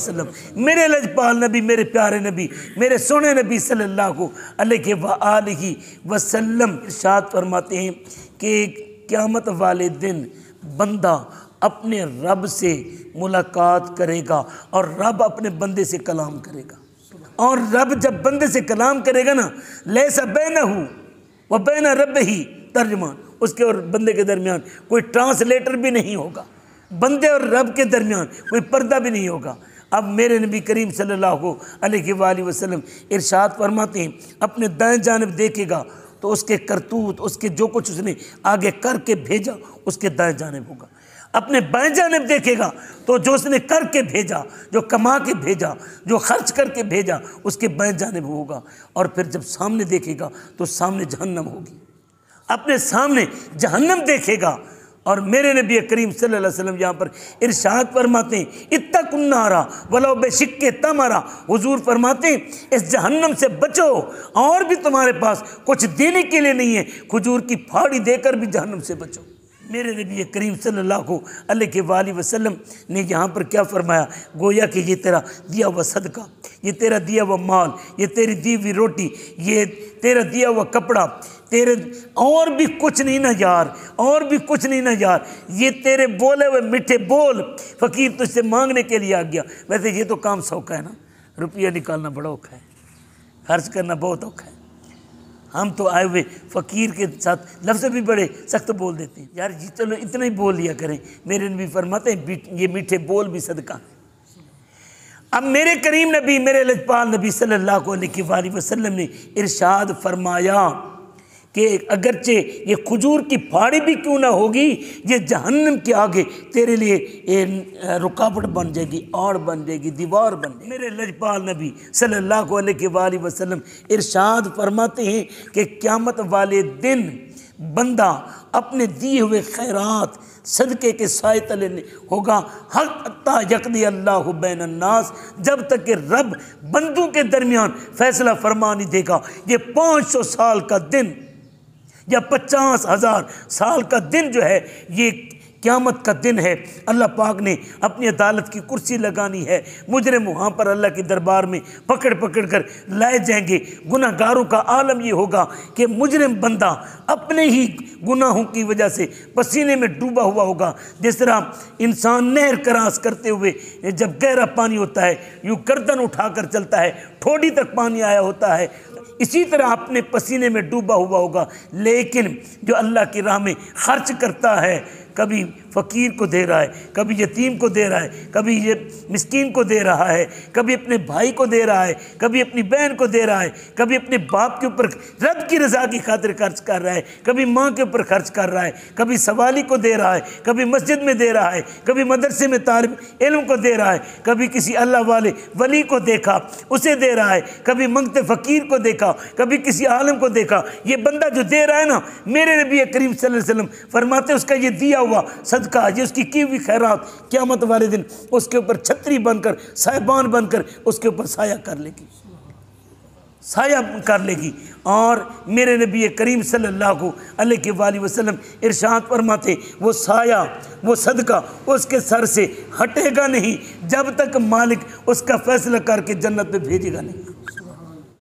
वसल्लम मेरे लजपाल नबी मेरे प्यारे नबी मेरे सोने नबी सल्लल्लाहु अलैहि वही वसल्लम इरशाद फरमाते हैं कि क़्यामत वाले दिन बंदा अपने रब से मुलाकात करेगा और रब अपने बंदे से कलाम करेगा और रब जब बंदे से कलाम करेगा ना लैसा बैना हूँ वह बैना रब ही तर्जमान उसके और बंदे के दरमियान कोई ट्रांसलेटर भी नहीं होगा बंदे और रब के दरमियान कोई पर्दा भी नहीं होगा अब मेरे नबी करीम सल्लल्लाहु अलैहि वसल्लम इरशाद फरमाते हैं अपने दाएं जानब देखेगा तो उसके करतूत उसके जो कुछ उसने आगे करके भेजा उसके दाएं जानब होगा अपने बाएं जानब देखेगा तो जो उसने करके भेजा जो कमा के भेजा जो खर्च करके भेजा उसके बाएं जानब होगा और फिर जब सामने देखेगा तो सामने जहन्नम होगी अपने सामने जहन्नम देखेगा और मेरे नबी करीम सल्लल्लाहु अलैहि वसल्लम यहाँ पर इरशाद फरमाते हैं इतना कुन्नारा वलो बेशिक्के तमारा हुजूर फरमाते हैं इस जहन्नम से बचो और भी तुम्हारे पास कुछ देने के लिए नहीं है खजूर की फाड़ी देकर भी जहन्नम से बचो मेरे नबी करीम सल्लल्लाहु अलैहि वाली वसल्लम ने यहाँ पर क्या फरमाया गोया कि ये तेरा दिया हुआ सदका ये तेरा दिया हुआ माल ये तेरी दी हुई रोटी ये तेरा दिया हुआ कपड़ा तेरे और भी कुछ नहीं ना यार और भी कुछ नहीं ना यार ये तेरे बोले हुए मीठे बोल फकीर तुझसे मांगने के लिए आ गया वैसे ये तो काम सौखा है ना रुपया निकालना बड़ा औखा है खर्च करना बहुत औखा है हम तो आए हुए फ़कीर के साथ लफ्ज़ भी बड़े सख्त बोल देते हैं यार जी चलो इतना ही बोल लिया करें मेरे नबी फरमाते हैं ये मीठे बोल भी सदका अब मेरे करीम नबी मेरे लजपाल नबी सल्लल्लाहु अलैहि वसल्लम ने इरशाद फरमाया कि अगरचे ये खजूर की पहाड़ी भी क्यों ना होगी ये जहन्नम के आगे तेरे लिए ये रुकावट बन जाएगी आड़ बन जाएगी दीवार बन जाएगी मेरे लजपाल नबी सल्लल्लाहु अलैहि वसल्लम इरशाद फरमाते हैं कि क़्यामत वाले दिन बंदा अपने दिए हुए खैरात सदक़े के साय तले होगा हत्ता यकदी अल्लाह बैनन्नास जब तक कि रब बंदू के दरमियान फैसला फरमा नहीं देगा ये पाँच सौ साल का दिन या पचास हज़ार साल का दिन जो है ये क़्यामत का दिन है अल्लाह पाक ने अपनी अदालत की कुर्सी लगानी है मुजरम वहाँ पर अल्लाह के दरबार में पकड़ पकड़ कर लाए जाएंगे गुनागारों का आलम ये होगा कि मुजरम बंदा अपने ही गुनाहों की वजह से पसीने में डूबा हुआ होगा जिस तरह इंसान नहर क्रास करते हुए जब गहरा पानी होता है यूँ गर्दन उठा कर चलता है ठोड़ी तक पानी आया होता है इसी तरह अपने पसीने में डूबा हुआ होगा लेकिन जो अल्लाह की राह में खर्च करता है कभी फ़कीर को दे रहा है कभी यतीम को दे रहा है कभी ये मस्किन को दे रहा है कभी अपने भाई को दे रहा है कभी अपनी बहन को दे रहा है कभी अपने बाप के ऊपर रब की रज़ा की खातिर खर्च कर रहा है कभी माँ के ऊपर खर्च कर रहा है कभी सवाली को दे रहा है कभी मस्जिद में दे रहा है कभी मदरसे में तालब इलम को दे रहा है कभी किसी अल्लाह वाले वली को देखा उसे दे रहा है कभी मंगते फ़कीर को देखा कभी किसी आलम को देखा ये बंदा जो दे रहा है ना मेरे नबी करीम सल वसल्लम फरमाते उसका ये दिया दिया हुआ सदका हज उसकी की हुई खैरात क्यामत वाले दिन उसके ऊपर छतरी बनकर साहिबान बनकर उसके ऊपर साया कर लेगी साया कर लेगी और मेरे नबी करीम सल्लल्लाहु अलैहि वसल्लम इरशाद फरमाते वो साया वो सदका उसके सर से हटेगा नहीं जब तक मालिक उसका फैसला करके जन्नत में भेजेगा नहीं